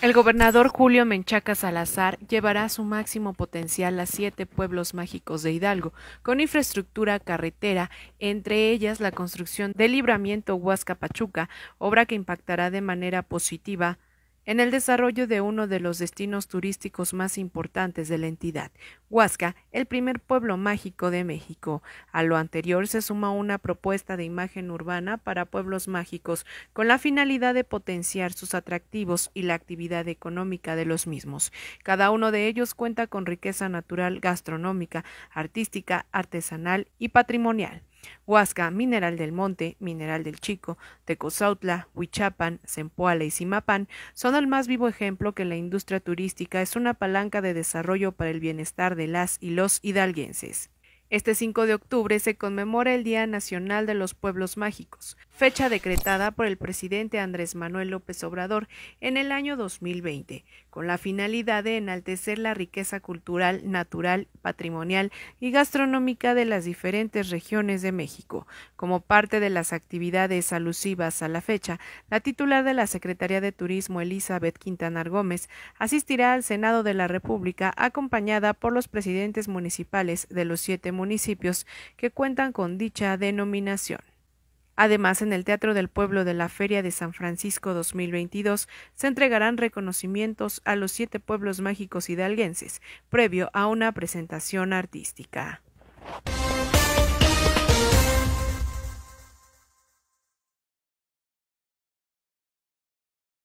El gobernador Julio Menchaca Salazar llevará a su máximo potencial a siete pueblos mágicos de Hidalgo, con infraestructura carretera, entre ellas la construcción del libramiento Huasca-Pachuca, obra que impactará de manera positiva en el desarrollo de uno de los destinos turísticos más importantes de la entidad, Huasca, el primer pueblo mágico de México. A lo anterior se suma una propuesta de imagen urbana para pueblos mágicos con la finalidad de potenciar sus atractivos y la actividad económica de los mismos. Cada uno de ellos cuenta con riqueza natural, gastronómica, artística, artesanal y patrimonial. Huasca, Mineral del Monte, Mineral del Chico, Tecozautla, Huichapan, Zempoala y Simapán son el más vivo ejemplo que la industria turística es una palanca de desarrollo para el bienestar de las y los hidalguenses. Este 5 de octubre se conmemora el Día Nacional de los Pueblos Mágicos, fecha decretada por el presidente Andrés Manuel López Obrador en el año 2020, con la finalidad de enaltecer la riqueza cultural, natural, patrimonial y gastronómica de las diferentes regiones de México. Como parte de las actividades alusivas a la fecha, la titular de la Secretaría de Turismo, Elizabeth Quintanar Gómez, asistirá al Senado de la República acompañada por los presidentes municipales de los siete municipios que cuentan con dicha denominación. Además, en el Teatro del Pueblo de la Feria de San Francisco 2022 se entregarán reconocimientos a los siete pueblos mágicos hidalguenses, previo a una presentación artística.